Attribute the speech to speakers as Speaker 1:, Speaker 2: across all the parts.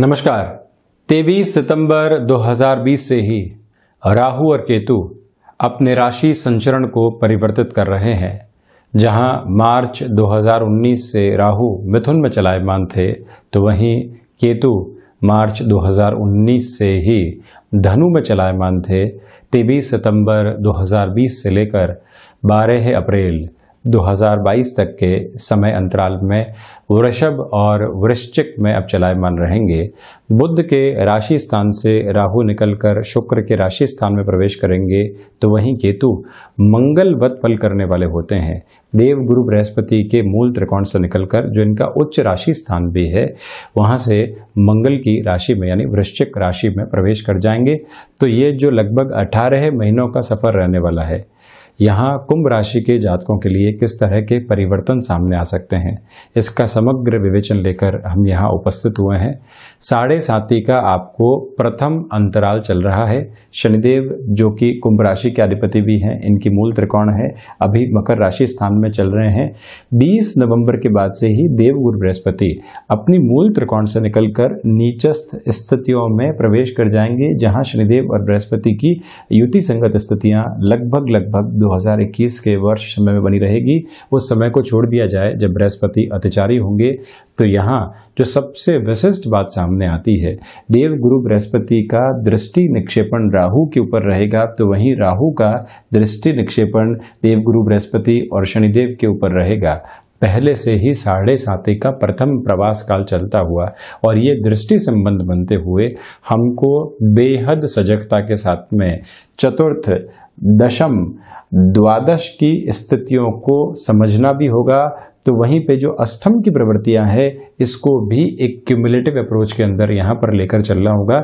Speaker 1: नमस्कार 23 सितंबर 2020 से ही राहु और केतु अपने राशि संचरण को परिवर्तित कर रहे हैं जहां मार्च 2019 से राहु मिथुन में चलायमान थे तो वहीं केतु मार्च 2019 से ही धनु में चलायमान थे तेईस सितंबर 2020 से लेकर 12 अप्रैल 2022 तक के समय अंतराल में वृषभ और वृश्चिक में अब चलायमान रहेंगे बुद्ध के राशि स्थान से राहु निकलकर शुक्र के राशि स्थान में प्रवेश करेंगे तो वहीं केतु मंगल वत फल करने वाले होते हैं देव गुरु बृहस्पति के मूल त्रिकोण से निकलकर जो इनका उच्च राशि स्थान भी है वहाँ से मंगल की राशि में यानी वृश्चिक राशि में प्रवेश कर जाएंगे तो ये जो लगभग अठारह महीनों का सफ़र रहने वाला है यहाँ कुंभ राशि के जातकों के लिए किस तरह के परिवर्तन सामने आ सकते हैं इसका समग्र विवेचन लेकर हम यहाँ उपस्थित हुए हैं साढ़े साथी का आपको प्रथम अंतराल चल रहा है शनिदेव जो कि कुंभ राशि के अधिपति भी हैं इनकी मूल त्रिकोण है अभी मकर राशि स्थान में चल रहे हैं 20 नवंबर के बाद से ही देवगुरु बृहस्पति अपनी मूल त्रिकोण से निकलकर नीचस्थ स्थितियों में प्रवेश कर जाएंगे जहाँ शनिदेव और बृहस्पति की युति संगत स्थितियाँ लगभग लगभग 2021 के वर्ष समय में बनी रहेगी उस समय को छोड़ दिया जाए जब बृहस्पति अतिचारी होंगे तो यहाँ जो सबसे विशिष्ट बात सामने आती है देव गुरु बृहस्पति का दृष्टि निक्षेपण राहु के ऊपर रहेगा तो वहीं राहु का दृष्टि निक्षेपण देव गुरु बृहस्पति और शनिदेव के ऊपर रहेगा पहले से ही साढ़े साते का प्रथम प्रवास काल चलता हुआ और ये दृष्टि संबंध बनते हुए हमको बेहद सजगता के साथ में चतुर्थ दशम द्वादश की स्थितियों को समझना भी होगा तो वहीं पे जो अष्टम की प्रवृत्तियां है इसको भी एक क्यूमुलेटिव अप्रोच के अंदर यहाँ पर लेकर चलना होगा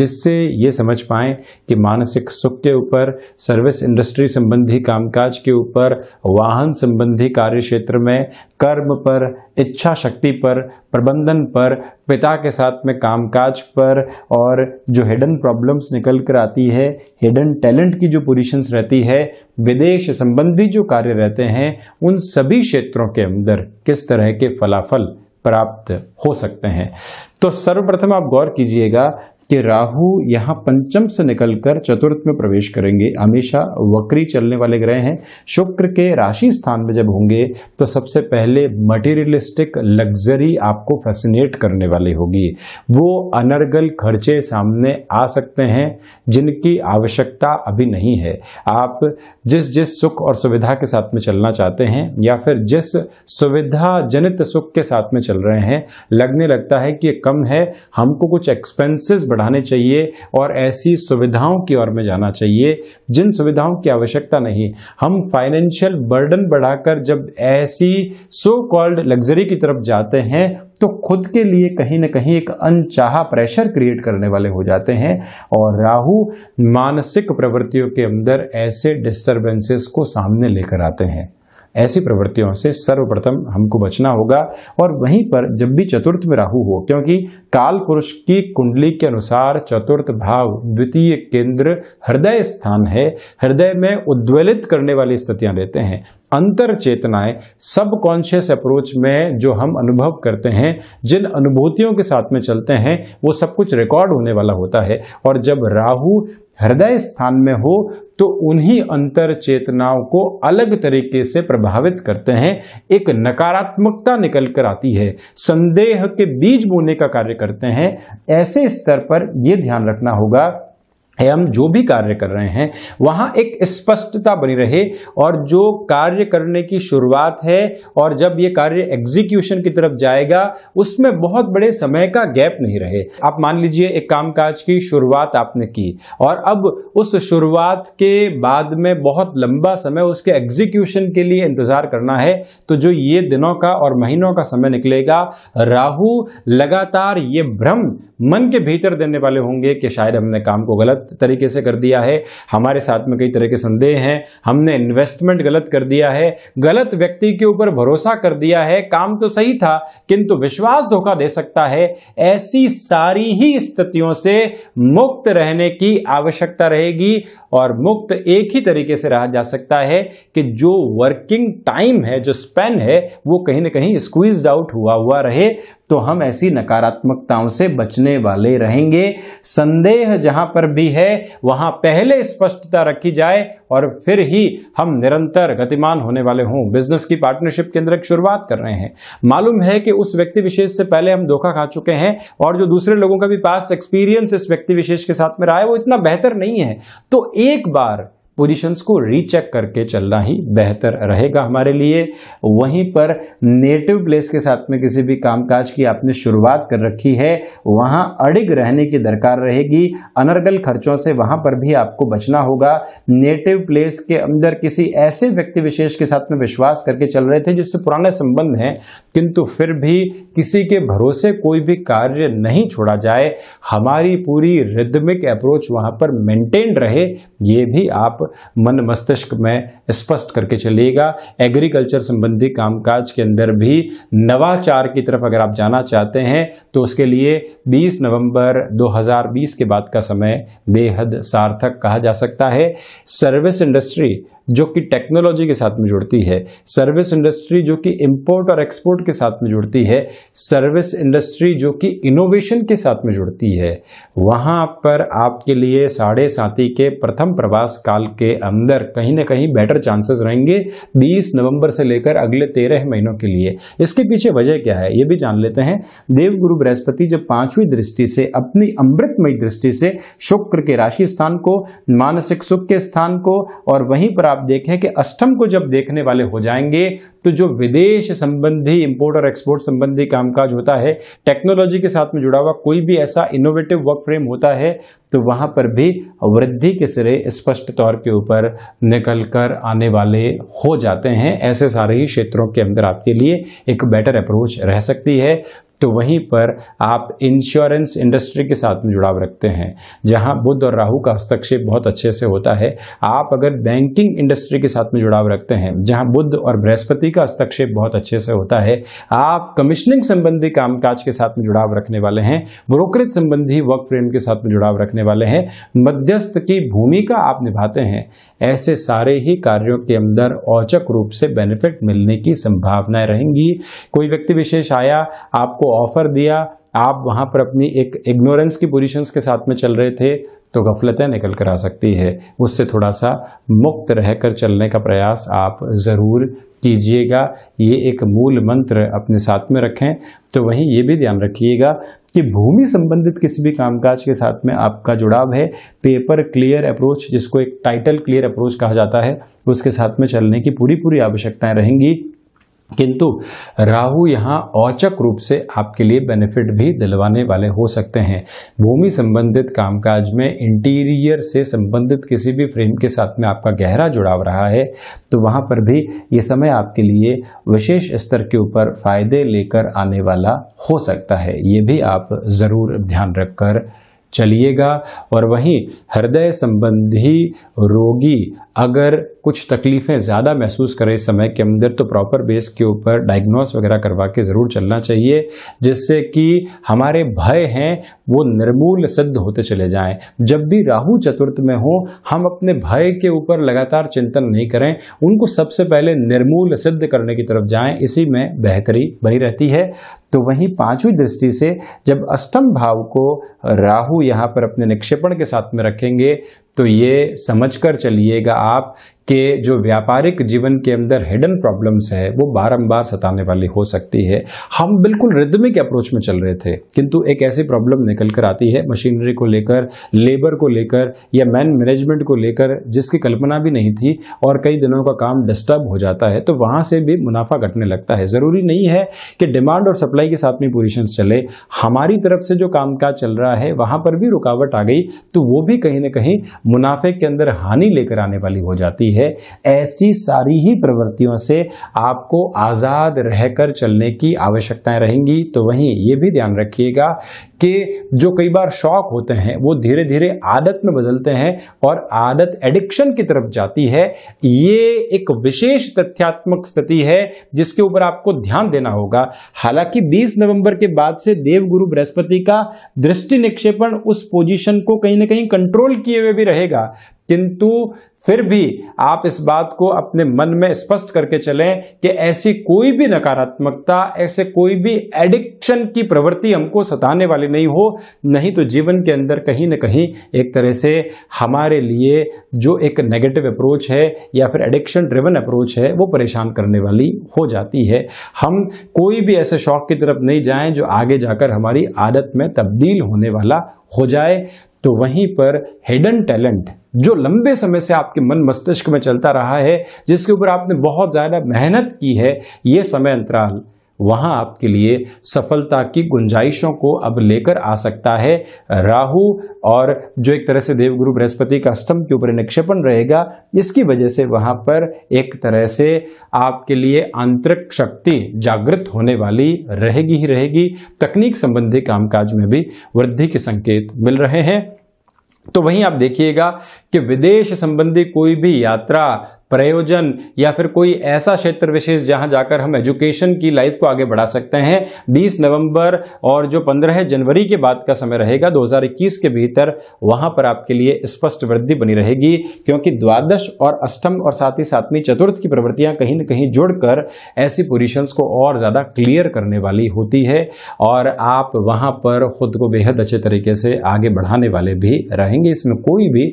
Speaker 1: जिससे ये समझ पाए कि मानसिक सुख के ऊपर सर्विस इंडस्ट्री संबंधी कामकाज के ऊपर वाहन संबंधी कार्य क्षेत्र में कर्म पर इच्छा शक्ति पर प्रबंधन पर पिता के साथ में कामकाज पर और जो हिडन प्रॉब्लम्स निकल कर आती है हिडन टैलेंट की जो पोजिशंस रहती है विदेश संबंधी जो कार्य रहते हैं उन सभी क्षेत्रों के अंदर किस तरह के फलाफल प्राप्त हो सकते हैं तो सर्वप्रथम आप गौर कीजिएगा कि राहु यहां पंचम से निकलकर चतुर्थ में प्रवेश करेंगे हमेशा वक्री चलने वाले ग्रह हैं शुक्र के राशि स्थान में जब होंगे तो सबसे पहले मटेरियलिस्टिक लग्जरी आपको फैसिनेट करने वाली होगी वो अनर्गल खर्चे सामने आ सकते हैं जिनकी आवश्यकता अभी नहीं है आप जिस जिस सुख और सुविधा के साथ में चलना चाहते हैं या फिर जिस सुविधा जनित सुख के साथ में चल रहे हैं लगने लगता है कि कम है हमको कुछ एक्सपेंसेस बढ़ाने चाहिए और ऐसी सुविधाओं की ओर में जाना चाहिए जिन सुविधाओं की आवश्यकता नहीं हम फाइनेंशियल बर्डन बढ़ाकर जब ऐसी सो कॉल्ड लग्जरी की तरफ जाते हैं तो खुद के लिए कहीं ना कहीं एक अनचाहा प्रेशर क्रिएट करने वाले हो जाते हैं और राहु मानसिक प्रवृत्तियों के अंदर ऐसे डिस्टर्बेंसेस को सामने लेकर आते हैं ऐसी प्रवृत्तियों से सर्वप्रथम हमको बचना होगा और वहीं पर जब भी चतुर्थ में राहु हो क्योंकि काल पुरुष की कुंडली के अनुसार चतुर्थ भाव द्वितीय केंद्र हृदय स्थान है हृदय में उद्वेलित करने वाली स्थितियां रहते हैं अंतर चेतनाएं सब कॉन्शियस अप्रोच में जो हम अनुभव करते हैं जिन अनुभूतियों के साथ में चलते हैं वो सब कुछ रिकॉर्ड होने वाला होता है और जब राहु हृदय स्थान में हो तो उन्हीं अंतर चेतनाओं को अलग तरीके से प्रभावित करते हैं एक नकारात्मकता निकल कर आती है संदेह के बीज बोने का कार्य करते हैं ऐसे स्तर पर यह ध्यान रखना होगा हम जो भी कार्य कर रहे हैं वहाँ एक स्पष्टता बनी रहे और जो कार्य करने की शुरुआत है और जब ये कार्य एग्जीक्यूशन की तरफ जाएगा उसमें बहुत बड़े समय का गैप नहीं रहे आप मान लीजिए एक कामकाज की शुरुआत आपने की और अब उस शुरुआत के बाद में बहुत लंबा समय उसके एग्जीक्यूशन के लिए इंतज़ार करना है तो जो ये दिनों का और महीनों का समय निकलेगा राहु लगातार ये भ्रम मन के भीतर देने वाले होंगे कि शायद हमने काम को गलत तरीके से कर दिया है हमारे साथ में कई तरह के संदेह हैं हमने इन्वेस्टमेंट गलत कर दिया है गलत व्यक्ति के ऊपर भरोसा कर दिया है काम तो सही था किंतु विश्वास धोखा दे सकता है ऐसी सारी ही स्थितियों से मुक्त रहने की आवश्यकता रहेगी और मुक्त एक ही तरीके से रहा जा सकता है कि जो वर्किंग टाइम है जो स्पेन है वो कहीं ना कहीं स्क्वीज आउट हुआ हुआ रहे तो हम ऐसी नकारात्मकताओं से बचने वाले रहेंगे संदेह जहां पर भी है वहां पहले स्पष्टता रखी जाए और फिर ही हम निरंतर गतिमान होने वाले हों बिजनेस की पार्टनरशिप के अंदर शुरुआत कर रहे हैं मालूम है कि उस व्यक्ति विशेष से पहले हम धोखा खा चुके हैं और जो दूसरे लोगों का भी पास्ट एक्सपीरियंस इस व्यक्ति विशेष के साथ में रहा है वो इतना बेहतर नहीं है तो एक बार पोजीशंस को रीचेक करके चलना ही बेहतर रहेगा हमारे लिए वहीं पर नेटिव प्लेस के साथ में किसी भी कामकाज की आपने शुरुआत कर रखी है वहाँ अड़िग रहने की दरकार रहेगी अनर्गल खर्चों से वहाँ पर भी आपको बचना होगा नेटिव प्लेस के अंदर किसी ऐसे व्यक्ति विशेष के साथ में विश्वास करके चल रहे थे जिससे पुराने संबंध हैं किंतु फिर भी किसी के भरोसे कोई भी कार्य नहीं छोड़ा जाए हमारी पूरी रिदमिक अप्रोच वहाँ पर मेंटेन रहे ये भी आप मन मस्तिष्क में स्पष्ट करके चलिएगा एग्रीकल्चर संबंधी कामकाज के अंदर भी नवाचार की तरफ अगर आप जाना चाहते हैं तो उसके लिए 20 नवंबर 2020 के बाद का समय बेहद सार्थक कहा जा सकता है सर्विस इंडस्ट्री जो कि टेक्नोलॉजी के साथ में जुड़ती है सर्विस इंडस्ट्री जो कि इंपोर्ट और एक्सपोर्ट के साथ में जुड़ती है सर्विस इंडस्ट्री जो कि इनोवेशन के साथ में जुड़ती है वहां पर आपके लिए साढ़े साथी के प्रथम प्रवास काल के अंदर कहीं ना कहीं बेटर चांसेस रहेंगे बीस नवंबर से लेकर अगले तेरह महीनों के लिए इसके पीछे वजह क्या है ये भी जान लेते हैं देवगुरु बृहस्पति जब पांचवी दृष्टि से अपनी अमृतमय दृष्टि से शुक्र के राशि स्थान को मानसिक सुख के स्थान को और वहीं पर आप देखें कि अष्टम को जब देखने वाले हो जाएंगे तो जो विदेश संबंधी इंपोर्ट और एक्सपोर्ट संबंधी कामकाज होता है टेक्नोलॉजी के साथ में जुड़ा हुआ कोई भी ऐसा इनोवेटिव वर्क फ्रेम होता है तो वहां पर भी वृद्धि के सिरे स्पष्ट तौर के ऊपर निकल कर आने वाले हो जाते हैं ऐसे सारे ही क्षेत्रों के अंदर आपके लिए एक बेटर अप्रोच रह सकती है तो वहीं पर आप इंश्योरेंस इंडस्ट्री के साथ में जुड़ाव रखते हैं जहां बुद्ध और राहु का हस्तक्षेप बहुत अच्छे से होता है आप अगर बैंकिंग इंडस्ट्री के साथ में जुड़ाव रखते हैं जहां बुद्ध और बृहस्पति का हस्तक्षेप बहुत अच्छे से होता है आप कमिश्निंग संबंधी कामकाज के साथ में जुड़ाव रखने वाले हैं ब्रोकरेज संबंधी वर्क फ्रेम के साथ में जुड़ाव रखने वाले हैं मध्यस्थ की भूमिका आप निभाते हैं ऐसे सारे ही कार्यों के अंदर औचक रूप से बेनिफिट मिलने की संभावनाएं रहेंगी कोई व्यक्ति विशेष आया आपको ऑफर दिया आप वहाँ पर अपनी एक इग्नोरेंस की पोजीशंस के साथ में चल रहे थे तो गफलतें निकल कर आ सकती है उससे थोड़ा सा मुक्त रहकर चलने का प्रयास आप ज़रूर कीजिएगा ये एक मूल मंत्र अपने साथ में रखें तो वहीं ये भी ध्यान रखिएगा कि भूमि संबंधित किसी भी कामकाज के साथ में आपका जुड़ाव है पेपर क्लियर अप्रोच जिसको एक टाइटल क्लियर अप्रोच कहा जाता है उसके साथ में चलने की पूरी पूरी आवश्यकताएं रहेंगी किंतु राहु यहाँ औचक रूप से आपके लिए बेनिफिट भी दिलवाने वाले हो सकते हैं भूमि संबंधित कामकाज में इंटीरियर से संबंधित किसी भी फ्रेम के साथ में आपका गहरा जुड़ाव रहा है तो वहाँ पर भी ये समय आपके लिए विशेष स्तर के ऊपर फायदे लेकर आने वाला हो सकता है ये भी आप ज़रूर ध्यान रखकर चलिएगा और वहीं हृदय संबंधी रोगी अगर कुछ तकलीफ़ें ज़्यादा महसूस करें इस समय के अंदर तो प्रॉपर बेस के ऊपर डायग्नोस वगैरह करवा के ज़रूर चलना चाहिए जिससे कि हमारे भय हैं वो निर्मूल सिद्ध होते चले जाएं जब भी राहु चतुर्थ में हो हम अपने भय के ऊपर लगातार चिंतन नहीं करें उनको सबसे पहले निर्मूल सिद्ध करने की तरफ जाएं इसी में बेहतरी बनी रहती है तो वहीं पांचवी दृष्टि से जब अष्टम भाव को राहु यहाँ पर अपने निक्षेपण के साथ में रखेंगे तो ये समझ कर चलिएगा आप कि जो व्यापारिक जीवन के अंदर हिडन प्रॉब्लम्स है वो बारंबार सताने वाली हो सकती है हम बिल्कुल रिदमिक अप्रोच में चल रहे थे किंतु एक ऐसी प्रॉब्लम निकल कर आती है मशीनरी को लेकर लेबर को लेकर या मैन मैनेजमेंट को लेकर जिसकी कल्पना भी नहीं थी और कई दिनों का काम डिस्टर्ब हो जाता है तो वहाँ से भी मुनाफा घटने लगता है ज़रूरी नहीं है कि डिमांड और सप्लाई के साथ में पोजिशन चले हमारी तरफ से जो काम चल रहा है वहाँ पर भी रुकावट आ गई तो वो भी कहीं ना कहीं मुनाफे के अंदर हानि लेकर आने वाली हो जाती है है ऐसी सारी ही प्रवृत्तियों से आपको आज़ाद रहकर चलने की आवश्यकताएं रहेंगी तो वहीं ये भी ध्यान रखिएगा कि जो कई बार शौक होते हैं वो धीरे धीरे आदत में बदलते हैं और आदत एडिक्शन की तरफ जाती है ये एक विशेष तथ्यात्मक स्थिति है जिसके ऊपर आपको ध्यान देना होगा हालांकि 20 नवंबर के बाद से देवगुरु बृहस्पति का दृष्टि निक्षेपण उस पोजीशन को कहीं ना कहीं कंट्रोल किए हुए भी रहेगा किंतु फिर भी आप इस बात को अपने मन में स्पष्ट करके चलें कि ऐसी कोई भी नकारात्मकता ऐसे कोई भी एडिक्शन की प्रवृत्ति हमको सताने वाली नहीं हो नहीं तो जीवन के अंदर कहीं ना कहीं एक तरह से हमारे लिए जो एक नेगेटिव अप्रोच है या फिर एडिक्शन ड्रिवन अप्रोच है वो परेशान करने वाली हो जाती है हम कोई भी ऐसे शौक की तरफ नहीं जाए जो आगे जाकर हमारी आदत में तब्दील होने वाला हो जाए तो वहीं पर हिडन टैलेंट जो लंबे समय से आपके मन मस्तिष्क में चलता रहा है जिसके ऊपर आपने बहुत ज़्यादा मेहनत की है ये समय अंतराल वहां आपके लिए सफलता की गुंजाइशों को अब लेकर आ सकता है राहु और जो एक तरह से देवगुरु बृहस्पति का स्तंभ के ऊपर निक्षेपण रहेगा इसकी वजह से वहां पर एक तरह से आपके लिए आंतरिक शक्ति जागृत होने वाली रहेगी ही रहेगी तकनीक संबंधी कामकाज में भी वृद्धि के संकेत मिल रहे हैं तो वहीं आप देखिएगा कि विदेश संबंधी कोई भी यात्रा प्रयोजन या फिर कोई ऐसा क्षेत्र विशेष जहां जाकर हम एजुकेशन की लाइफ को आगे बढ़ा सकते हैं 20 नवंबर और जो 15 जनवरी के बाद का समय रहेगा 2021 के भीतर वहां पर आपके लिए स्पष्ट वृद्धि बनी रहेगी क्योंकि द्वादश और अष्टम और साथ ही सातवीं चतुर्थ की प्रवृत्तियां कहीं ना कहीं जुड़कर ऐसी पोजिशंस को और ज़्यादा क्लियर करने वाली होती है और आप वहां पर खुद को बेहद अच्छे तरीके से आगे बढ़ाने वाले भी रहेंगे इसमें कोई भी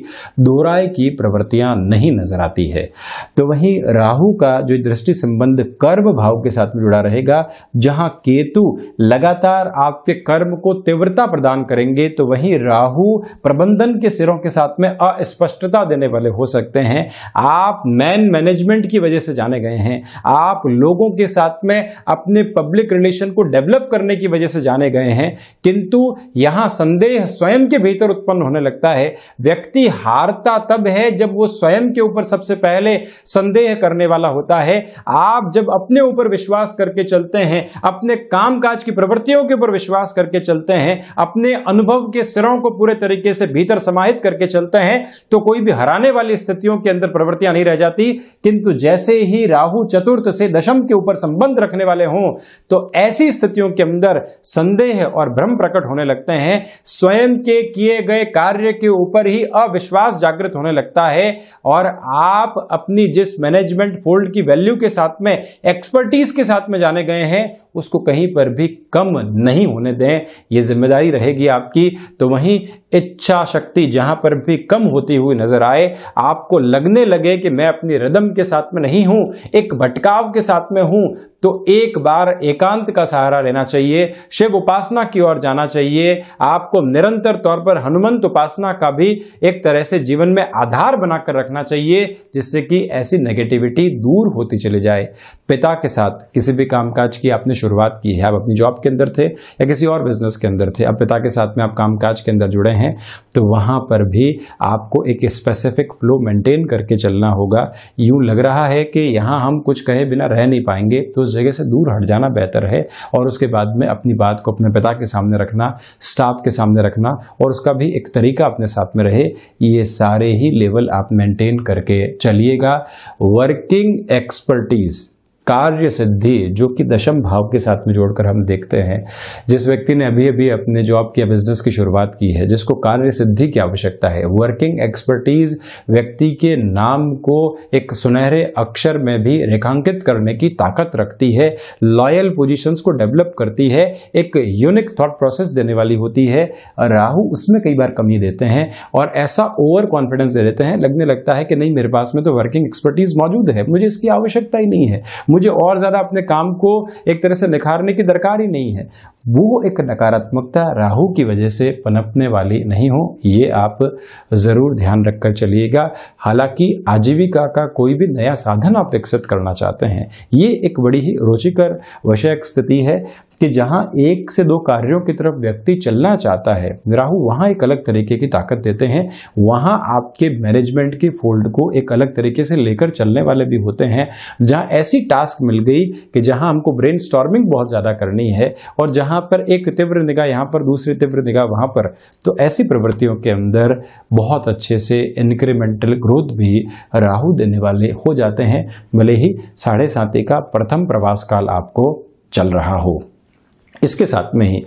Speaker 1: दोराय की प्रवृत्तियां नहीं नजर आती है तो वहीं राहु का जो दृष्टि संबंध कर्म भाव के साथ में जुड़ा रहेगा जहां केतु लगातार आपके कर्म को तीव्रता प्रदान करेंगे तो वहीं राहु प्रबंधन के सिरों के साथ में अस्पष्टता देने वाले हो सकते हैं आप मैन मैनेजमेंट की वजह से जाने गए हैं आप लोगों के साथ में अपने पब्लिक रिलेशन को डेवलप करने की वजह से जाने गए हैं किंतु यहां संदेह स्वयं के भीतर उत्पन्न होने लगता है व्यक्ति हारता तब है जब वो स्वयं के ऊपर सबसे पहले संदेह करने वाला होता है आप जब अपने ऊपर विश्वास करके चलते हैं अपने काम काज की प्रवृत्तियों के ऊपर विश्वास करके चलते हैं अपने अनुभव के सिरों को पूरे तरीके से भीतर समाहित करके चलते हैं तो कोई भी हराने वाली स्थितियों के अंदर प्रवृत्तियां नहीं रह जाती किंतु जैसे ही राहु चतुर्थ से दशम के ऊपर संबंध रखने वाले हों तो ऐसी स्थितियों के अंदर संदेह और भ्रम प्रकट होने लगते हैं स्वयं के किए गए कार्य के ऊपर ही अविश्वास जागृत होने लगता है और आप अपनी जिस मैनेजमेंट फोल्ड की वैल्यू के साथ में एक्सपर्टीज के साथ में जाने गए हैं उसको कहीं पर भी कम नहीं होने दें ये जिम्मेदारी रहेगी आपकी तो वहीं इच्छा शक्ति जहां पर भी कम होती हुई नजर आए आपको लगने लगे कि मैं अपनी रदम के साथ में नहीं हूं एक भटकाव के साथ में हूं तो एक बार एकांत का सहारा लेना चाहिए शिव उपासना की ओर जाना चाहिए आपको निरंतर तौर पर हनुमंत उपासना का भी एक तरह से जीवन में आधार बनाकर रखना चाहिए जिससे कि ऐसी नेगेटिविटी दूर होती चली जाए पिता के साथ किसी भी कामकाज की आपने शुरुआत की है आप अपनी जॉब के अंदर थे या किसी और बिजनेस के अंदर थे अब पिता के साथ में आप कामकाज के अंदर जुड़े हैं तो वहां पर भी आपको एक स्पेसिफिक फ्लो मेंटेन करके चलना होगा यूं लग रहा है कि यहां हम कुछ कहे बिना रह नहीं पाएंगे तो उस जगह से दूर हट जाना बेहतर है और उसके बाद में अपनी बात को अपने पिता के सामने रखना स्टाफ के सामने रखना और उसका भी एक तरीका अपने साथ में रहे ये सारे ही लेवल आप मेंटेन करके चलिएगा वर्किंग एक्सपर्टीज़ कार्य सिद्धि जो कि दशम भाव के साथ में जोड़कर हम देखते हैं जिस व्यक्ति ने अभी अभी अपने जॉब या बिजनेस की शुरुआत की है जिसको कार्य सिद्धि की आवश्यकता है वर्किंग एक्सपर्टीज व्यक्ति के नाम को एक सुनहरे अक्षर में भी रेखांकित करने की ताकत रखती है लॉयल पोजिशन को डेवलप करती है एक यूनिक थॉट प्रोसेस देने वाली होती है राहु उसमें कई बार कमी देते हैं और ऐसा ओवर कॉन्फिडेंस दे देते हैं लगने लगता है कि नहीं मेरे पास में तो वर्किंग एक्सपर्टीज मौजूद है मुझे इसकी आवश्यकता ही नहीं है मुझे और ज़्यादा अपने काम को एक तरह से निखारने की दरकार ही नहीं है वो एक नकारात्मकता राहु की वजह से पनपने वाली नहीं हो ये आप ज़रूर ध्यान रखकर चलिएगा हालांकि आजीविका का कोई भी नया साधन आप विकसित करना चाहते हैं ये एक बड़ी ही रुचिकर विषयक स्थिति है कि जहां एक से दो कार्यों की तरफ व्यक्ति चलना चाहता है राहु वहां एक अलग तरीके की ताकत देते हैं वहां आपके मैनेजमेंट की फोल्ड को एक अलग तरीके से लेकर चलने वाले भी होते हैं जहां ऐसी टास्क मिल गई कि जहां हमको ब्रेन बहुत ज़्यादा करनी है और जहां पर एक तीव्र निगाह यहां पर दूसरी तीव्र निगाह वहां पर तो ऐसी प्रवृत्तियों के अंदर बहुत अच्छे से इंक्रीमेंटल ग्रोथ भी राहु देने वाले हो जाते हैं भले ही साढ़े का प्रथम प्रवास काल आपको चल रहा हो इसके साथ में ही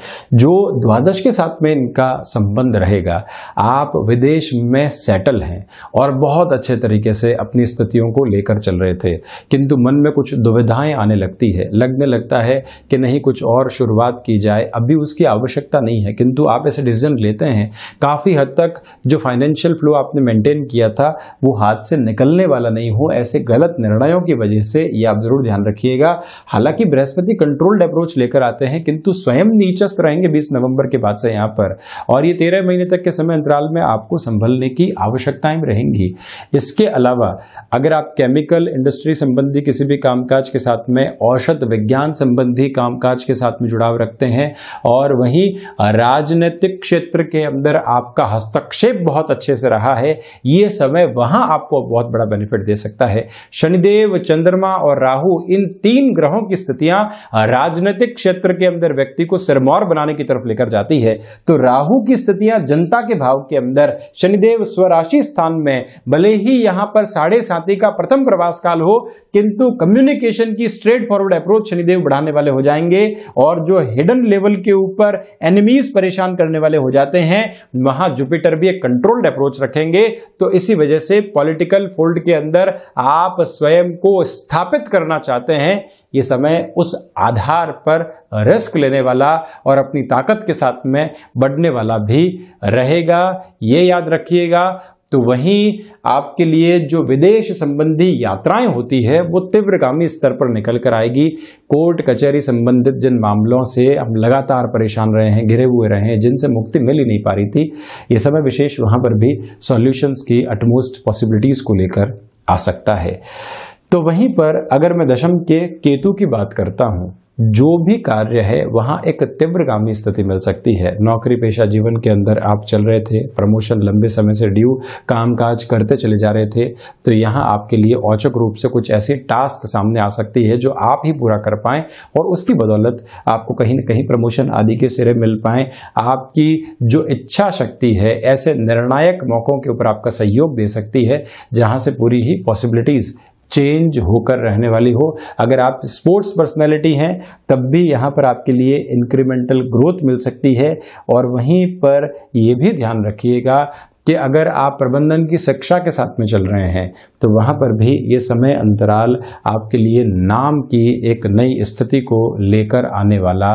Speaker 1: जो द्वादश के साथ में इनका संबंध रहेगा आप विदेश में सेटल हैं और बहुत अच्छे तरीके से अपनी स्थितियों को लेकर चल रहे थे किंतु मन में कुछ दुविधाएं आने लगती है लगने लगता है कि नहीं कुछ और शुरुआत की जाए अभी उसकी आवश्यकता नहीं है किंतु आप ऐसे डिसीजन लेते हैं काफ़ी हद तक जो फाइनेंशियल फ्लो आपने मेंटेन किया था वो हाथ से निकलने वाला नहीं हो ऐसे गलत निर्णयों की वजह से ये आप ज़रूर ध्यान रखिएगा हालांकि बृहस्पति कंट्रोल्ड अप्रोच लेकर आते हैं किंतु किंतु तो स्वयं नीचस्त रहेंगे बीस नवंबर के बाद से यहाँ पर और ये तेरह महीने तक के समय अंतराल में आपको संभलने की आवश्यकताएं रहेंगी इसके अलावा अगर आप केमिकल इंडस्ट्री संबंधी किसी भी कामकाज के साथ में औषध विज्ञान संबंधी कामकाज के साथ में जुड़ाव रखते हैं और वहीं राजनीतिक क्षेत्र के अंदर आपका हस्तक्षेप बहुत अच्छे से रहा है ये समय वहां आपको बहुत बड़ा बेनिफिट दे सकता है शनिदेव चंद्रमा और राहु इन तीन ग्रहों की स्थितियां राजनीतिक क्षेत्र के अंदर लेकर व्यक्ति को सिरमौर बनाने की तरफ लेकर जाती है तो राहु की स्थितियां जनता के भाव के अंदर शनिदेव स्वराशि स्थान में भले ही यहां पर साढ़े साथी का प्रथम प्रवास काल हो किंतु कम्युनिकेशन की स्ट्रेट फॉरवर्ड अप्रोच शनिदेव बढ़ाने वाले हो जाएंगे और जो हिडन लेवल के ऊपर एनिमीज परेशान करने वाले हो जाते हैं वहां जुपिटर भी एक कंट्रोल्ड अप्रोच रखेंगे तो इसी वजह से पॉलिटिकल फोल्ड के अंदर आप स्वयं को स्थापित करना चाहते हैं ये समय उस आधार पर रिस्क लेने वाला और अपनी ताकत के साथ में बढ़ने वाला भी रहेगा ये याद रखिएगा तो वहीं आपके लिए जो विदेश संबंधी यात्राएं होती है वो तीव्रगामी स्तर पर निकल कर आएगी कोर्ट कचहरी संबंधित जिन मामलों से हम लगातार परेशान रहे हैं घिरे हुए रहे हैं जिनसे मुक्ति मिल ही नहीं पा रही थी ये समय विशेष वहां पर भी सॉल्यूशंस की अटमोस्ट पॉसिबिलिटीज को लेकर आ सकता है तो वहीं पर अगर मैं दशम के केतु की बात करता हूं जो भी कार्य है वहां एक तीव्रगामी स्थिति मिल सकती है नौकरी पेशा जीवन के अंदर आप चल रहे थे प्रमोशन लंबे समय से ड्यू कामकाज करते चले जा रहे थे तो यहाँ आपके लिए औचक रूप से कुछ ऐसी टास्क सामने आ सकती है जो आप ही पूरा कर पाए और उसकी बदौलत आपको कहीं ना कहीं प्रमोशन आदि के सिरे मिल पाए आपकी जो इच्छा शक्ति है ऐसे निर्णायक मौक़ों के ऊपर आपका सहयोग दे सकती है जहाँ से पूरी ही पॉसिबिलिटीज़ चेंज होकर रहने वाली हो अगर आप स्पोर्ट्स पर्सनैलिटी हैं तब भी यहाँ पर आपके लिए इंक्रीमेंटल ग्रोथ मिल सकती है और वहीं पर यह भी ध्यान रखिएगा कि अगर आप प्रबंधन की शिक्षा के साथ में चल रहे हैं तो वहाँ पर भी ये समय अंतराल आपके लिए नाम की एक नई स्थिति को लेकर आने वाला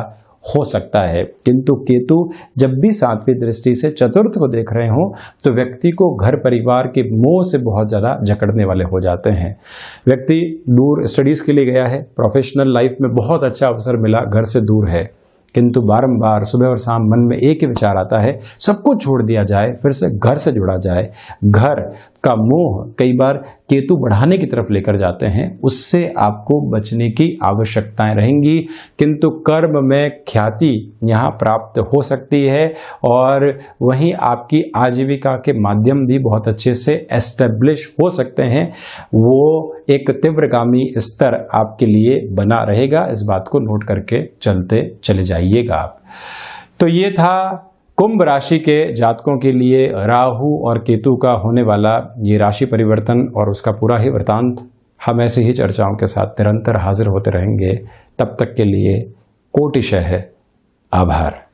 Speaker 1: हो सकता है किंतु केतु जब भी सातवीं दृष्टि से चतुर्थ को देख रहे हों तो व्यक्ति को घर परिवार के मोह से बहुत ज़्यादा जकड़ने वाले हो जाते हैं व्यक्ति दूर स्टडीज़ के लिए गया है प्रोफेशनल लाइफ में बहुत अच्छा अवसर मिला घर से दूर है किंतु बारंबार सुबह और शाम मन में एक ही विचार आता है सब कुछ छोड़ दिया जाए फिर से घर से जुड़ा जाए घर का मोह कई बार केतु बढ़ाने की तरफ लेकर जाते हैं उससे आपको बचने की आवश्यकताएं रहेंगी किंतु कर्म में ख्याति यहाँ प्राप्त हो सकती है और वहीं आपकी आजीविका के माध्यम भी बहुत अच्छे से एस्टेब्लिश हो सकते हैं वो एक तीव्रगामी स्तर आपके लिए बना रहेगा इस बात को नोट करके चलते चले जाइएगा आप तो ये था कुंभ राशि के जातकों के लिए राहु और केतु का होने वाला ये राशि परिवर्तन और उसका पूरा ही वृतांत हम ऐसे ही चर्चाओं के साथ निरंतर हाजिर होते रहेंगे तब तक के लिए कोटिशय है आभार